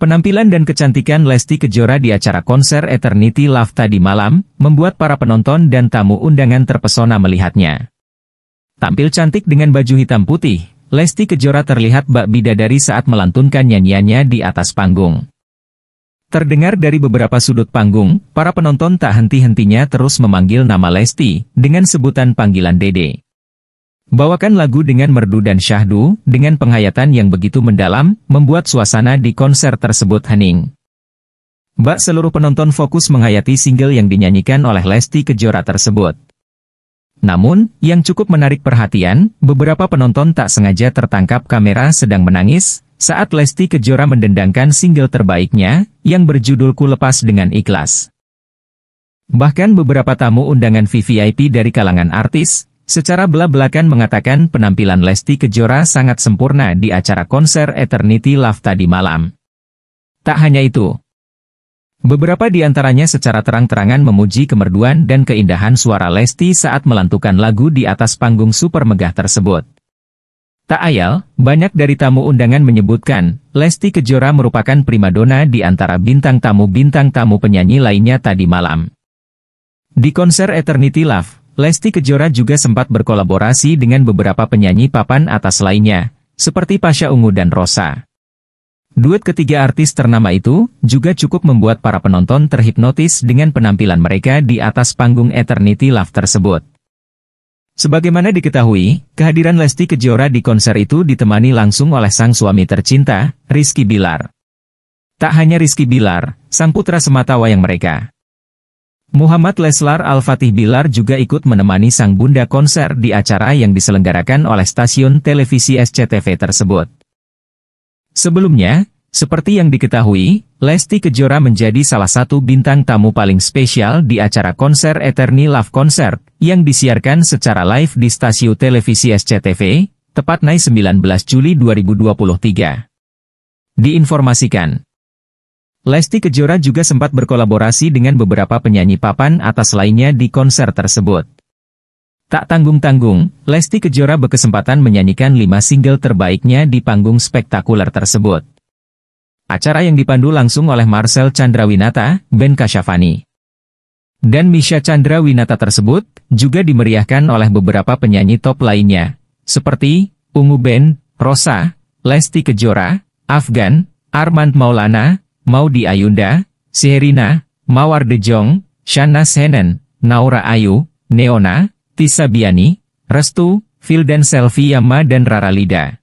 Penampilan dan kecantikan Lesti Kejora di acara konser Eternity Love tadi malam, membuat para penonton dan tamu undangan terpesona melihatnya. Tampil cantik dengan baju hitam putih, Lesti Kejora terlihat bak bidadari saat melantunkan nyanyiannya di atas panggung. Terdengar dari beberapa sudut panggung, para penonton tak henti-hentinya terus memanggil nama Lesti, dengan sebutan panggilan Dede. Bawakan lagu dengan merdu dan syahdu, dengan penghayatan yang begitu mendalam, membuat suasana di konser tersebut hening. Bak seluruh penonton fokus menghayati single yang dinyanyikan oleh Lesti Kejora tersebut. Namun, yang cukup menarik perhatian, beberapa penonton tak sengaja tertangkap kamera sedang menangis, saat Lesti Kejora mendendangkan single terbaiknya, yang berjudul Ku Lepas Dengan Ikhlas. Bahkan beberapa tamu undangan VVIP dari kalangan artis, Secara belak-belakan mengatakan penampilan Lesti Kejora sangat sempurna di acara konser Eternity Love tadi malam. Tak hanya itu, beberapa di antaranya secara terang-terangan memuji kemerduan dan keindahan suara Lesti saat melantukan lagu di atas panggung super megah tersebut. Tak ayal, banyak dari tamu undangan menyebutkan, Lesti Kejora merupakan primadona di antara bintang tamu-bintang tamu penyanyi lainnya tadi malam. Di konser Eternity Love, Lesti Kejora juga sempat berkolaborasi dengan beberapa penyanyi papan atas lainnya, seperti Pasha Ungu dan Rosa. Duet ketiga artis ternama itu juga cukup membuat para penonton terhipnotis dengan penampilan mereka di atas panggung Eternity Love tersebut. Sebagaimana diketahui, kehadiran Lesti Kejora di konser itu ditemani langsung oleh sang suami tercinta, Rizky Bilar. Tak hanya Rizky Bilar, sang putra semata wayang mereka. Muhammad Leslar Al-Fatih Bilar juga ikut menemani sang bunda konser di acara yang diselenggarakan oleh stasiun televisi SCTV tersebut. Sebelumnya, seperti yang diketahui, Lesti Kejora menjadi salah satu bintang tamu paling spesial di acara konser Eterni Love Concert, yang disiarkan secara live di stasiun televisi SCTV, tepat 19 Juli 2023. Diinformasikan, Lesti Kejora juga sempat berkolaborasi dengan beberapa penyanyi papan atas lainnya di konser tersebut. Tak tanggung-tanggung, Lesti Kejora berkesempatan menyanyikan lima single terbaiknya di panggung spektakuler tersebut. Acara yang dipandu langsung oleh Marcel Chandrawinata, Ben Kasyafani. Dan Misha Chandrawinata tersebut, juga dimeriahkan oleh beberapa penyanyi top lainnya, seperti, Ungu Ben, Rosa, Lesti Kejora, Afgan, Armand Maulana, Maudi Ayunda, Sherina, Mawar De Jong, Shana Senen, Naura Ayu, Neona, Tisa Biani, Restu, dan Selvia Ma dan Rara Lida.